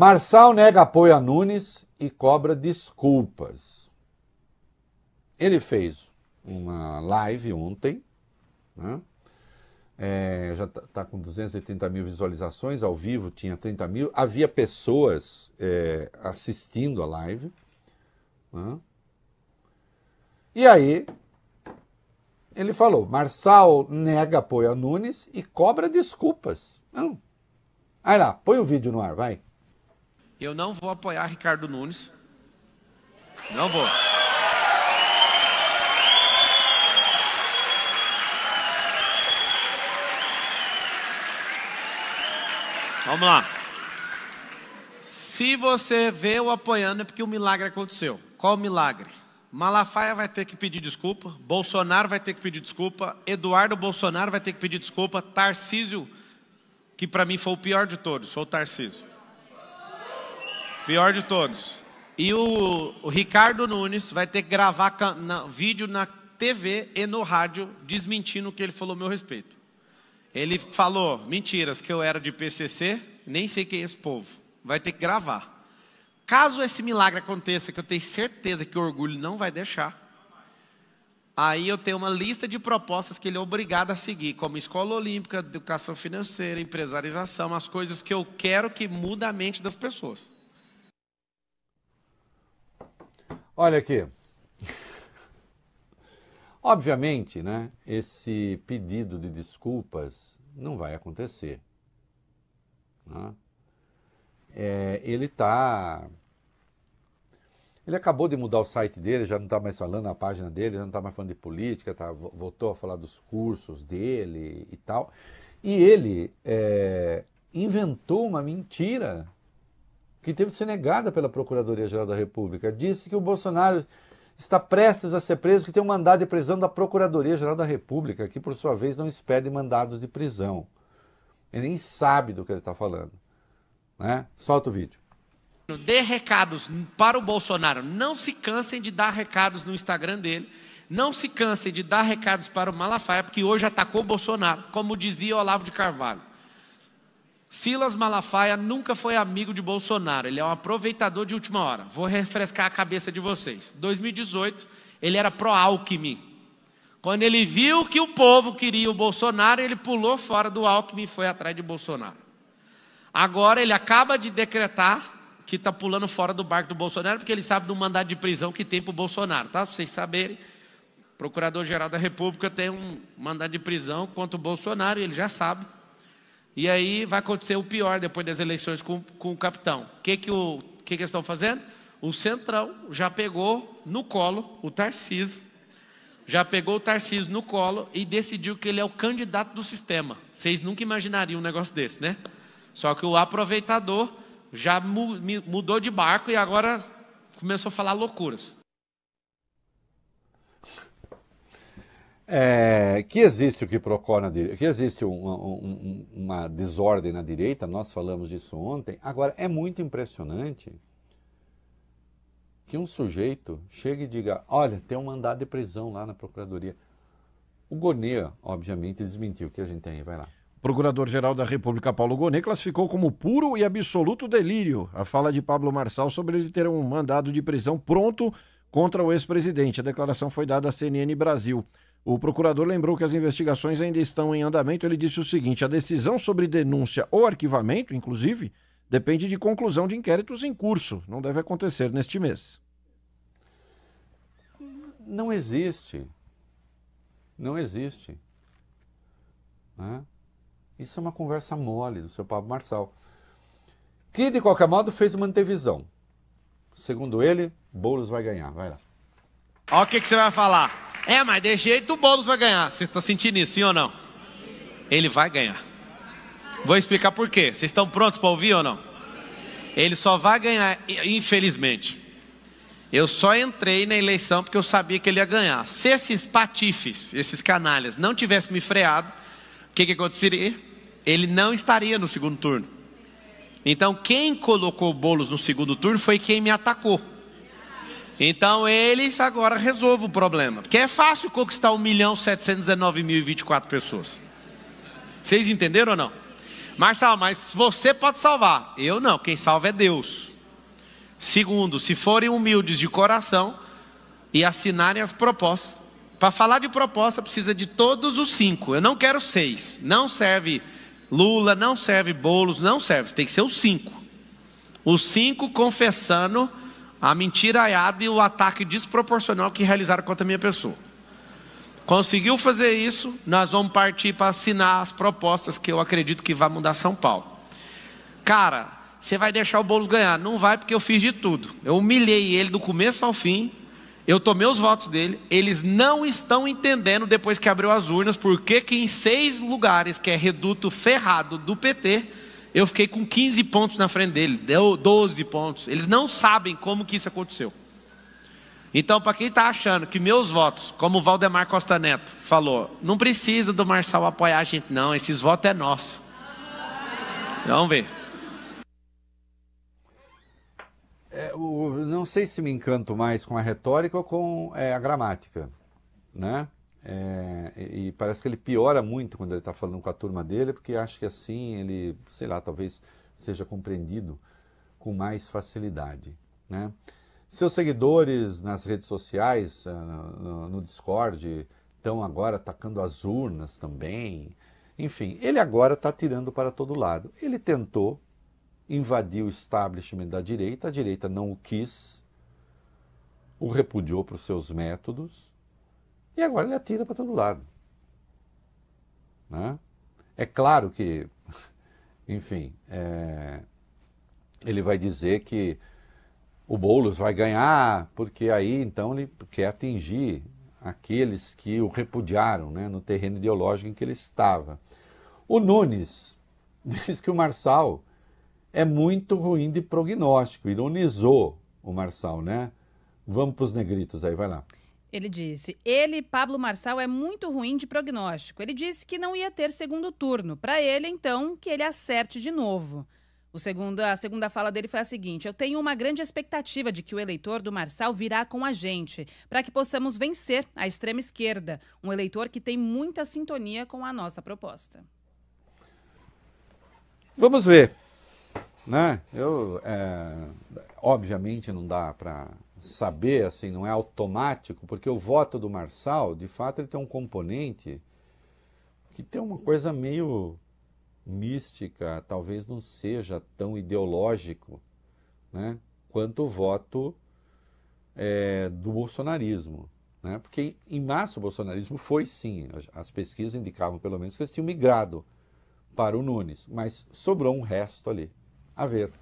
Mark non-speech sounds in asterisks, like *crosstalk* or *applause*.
Marçal nega apoio a Nunes e cobra desculpas. Ele fez uma live ontem, né? é, já está tá com 280 mil visualizações, ao vivo tinha 30 mil, havia pessoas é, assistindo a live. Né? E aí ele falou: Marçal nega apoio a Nunes e cobra desculpas. Não. Aí lá, põe o vídeo no ar, vai. Eu não vou apoiar Ricardo Nunes. Não vou. Vamos lá. Se você vê o apoiando, é porque o um milagre aconteceu. Qual o milagre? Malafaia vai ter que pedir desculpa, Bolsonaro vai ter que pedir desculpa, Eduardo Bolsonaro vai ter que pedir desculpa, Tarcísio, que para mim foi o pior de todos, foi o Tarcísio. Pior de todos. E o, o Ricardo Nunes vai ter que gravar na, vídeo na TV e no rádio desmentindo o que ele falou a meu respeito. Ele falou mentiras que eu era de PCC, nem sei quem é esse povo. Vai ter que gravar. Caso esse milagre aconteça, que eu tenho certeza que o orgulho não vai deixar, aí eu tenho uma lista de propostas que ele é obrigado a seguir, como escola olímpica, educação financeira, empresarização, as coisas que eu quero que mude a mente das pessoas. Olha aqui. *laughs* Obviamente, né, esse pedido de desculpas não vai acontecer. Né? É, ele tá, Ele acabou de mudar o site dele, já não está mais falando a página dele, já não está mais falando de política, tá, voltou a falar dos cursos dele e tal. E ele é, inventou uma mentira que teve de ser negada pela Procuradoria-Geral da República. Disse que o Bolsonaro está prestes a ser preso, que tem um mandado de prisão da Procuradoria-Geral da República, que por sua vez não expede mandados de prisão. Ele nem sabe do que ele está falando. Né? Solta o vídeo. Dê recados para o Bolsonaro. Não se cansem de dar recados no Instagram dele. Não se cansem de dar recados para o Malafaia, porque hoje atacou o Bolsonaro, como dizia Olavo de Carvalho. Silas Malafaia nunca foi amigo de Bolsonaro, ele é um aproveitador de última hora. Vou refrescar a cabeça de vocês. 2018, ele era pró-Alckmin. Quando ele viu que o povo queria o Bolsonaro, ele pulou fora do Alckmin e foi atrás de Bolsonaro. Agora ele acaba de decretar que está pulando fora do barco do Bolsonaro, porque ele sabe do mandado de prisão que tem para o Bolsonaro, tá? Para vocês saberem, Procurador-Geral da República tem um mandado de prisão contra o Bolsonaro, e ele já sabe. E aí vai acontecer o pior depois das eleições com, com o capitão. Que que o que, que eles estão fazendo? O Centrão já pegou no colo o Tarcísio, já pegou o Tarcísio no colo e decidiu que ele é o candidato do sistema. Vocês nunca imaginariam um negócio desse, né? Só que o aproveitador já mudou de barco e agora começou a falar loucuras. É, que existe o que procura na direita, que existe uma, uma desordem na direita, nós falamos disso ontem. Agora, é muito impressionante que um sujeito chegue e diga: olha, tem um mandado de prisão lá na Procuradoria. O Gonê, obviamente, desmentiu. O que a gente tem aí? Vai lá. Procurador-Geral da República Paulo Gonê, classificou como puro e absoluto delírio a fala de Pablo Marçal sobre ele ter um mandado de prisão pronto contra o ex-presidente. A declaração foi dada à CNN Brasil. O procurador lembrou que as investigações ainda estão em andamento. Ele disse o seguinte: a decisão sobre denúncia ou arquivamento, inclusive, depende de conclusão de inquéritos em curso. Não deve acontecer neste mês. Não existe. Não existe. Né? Isso é uma conversa mole do seu Pablo Marçal. Que, de qualquer modo, fez uma antevisão. Segundo ele, Boulos vai ganhar. Vai lá. Olha o que, que você vai falar. É, mas de jeito o Boulos vai ganhar. Você está sentindo isso, sim ou não? Ele vai ganhar. Vou explicar por quê. Vocês estão prontos para ouvir ou não? Ele só vai ganhar, infelizmente. Eu só entrei na eleição porque eu sabia que ele ia ganhar. Se esses patifes, esses canalhas, não tivessem me freado, o que, que aconteceria? Ele não estaria no segundo turno. Então, quem colocou bolos no segundo turno foi quem me atacou. Então eles agora resolvem o problema. Porque é fácil conquistar 1 milhão 719 mil e 24 pessoas. Vocês entenderam ou não? Marcelo, mas você pode salvar. Eu não, quem salva é Deus. Segundo, se forem humildes de coração e assinarem as propostas. Para falar de proposta, precisa de todos os cinco. Eu não quero seis. Não serve Lula, não serve Bolos, não serve. Tem que ser os cinco. Os cinco confessando a mentiraiada e o ataque desproporcional que realizaram contra a minha pessoa. Conseguiu fazer isso, nós vamos partir para assinar as propostas que eu acredito que vai mudar São Paulo. Cara, você vai deixar o Boulos ganhar? Não vai, porque eu fiz de tudo. Eu humilhei ele do começo ao fim, eu tomei os votos dele. Eles não estão entendendo, depois que abriu as urnas, por que em seis lugares que é reduto ferrado do PT, eu fiquei com 15 pontos na frente dele, deu 12 pontos. Eles não sabem como que isso aconteceu. Então, para quem está achando que meus votos, como o Valdemar Costa Neto falou, não precisa do Marçal apoiar a gente, não, esses votos é nosso. Vamos ver. É, o, não sei se me encanto mais com a retórica ou com é, a gramática, né? É, e, parece que ele piora muito quando ele está falando com a turma dele, porque acho que assim ele, sei lá, talvez seja compreendido com mais facilidade. Né? Seus seguidores nas redes sociais, ah, no, no Discord, estão agora atacando as urnas também. Enfim, ele agora está tirando para todo lado. Ele tentou invadir o establishment da direita, a direita não o quis, o repudiou para os seus métodos e agora ele atira para todo lado. Né? É claro que, *laughs* enfim, é, ele vai dizer que o Boulos vai ganhar, porque aí então ele quer atingir aqueles que o repudiaram né, no terreno ideológico em que ele estava. O Nunes *laughs* diz que o Marçal é muito ruim de prognóstico, ironizou o Marçal, né? Vamos para os negritos aí, vai lá. Ele disse: ele, Pablo Marçal, é muito ruim de prognóstico. Ele disse que não ia ter segundo turno. Para ele, então, que ele acerte de novo. O segundo, a segunda fala dele foi a seguinte: Eu tenho uma grande expectativa de que o eleitor do Marçal virá com a gente, para que possamos vencer a extrema esquerda, um eleitor que tem muita sintonia com a nossa proposta. Vamos ver. Né? Eu, é, obviamente não dá para saber, assim, não é automático, porque o voto do Marçal, de fato, ele tem um componente que tem uma coisa meio mística, talvez não seja tão ideológico, né, quanto o voto é, do bolsonarismo. Né? Porque em março o bolsonarismo foi sim, as pesquisas indicavam pelo menos que eles tinham migrado para o Nunes, mas sobrou um resto ali a ver.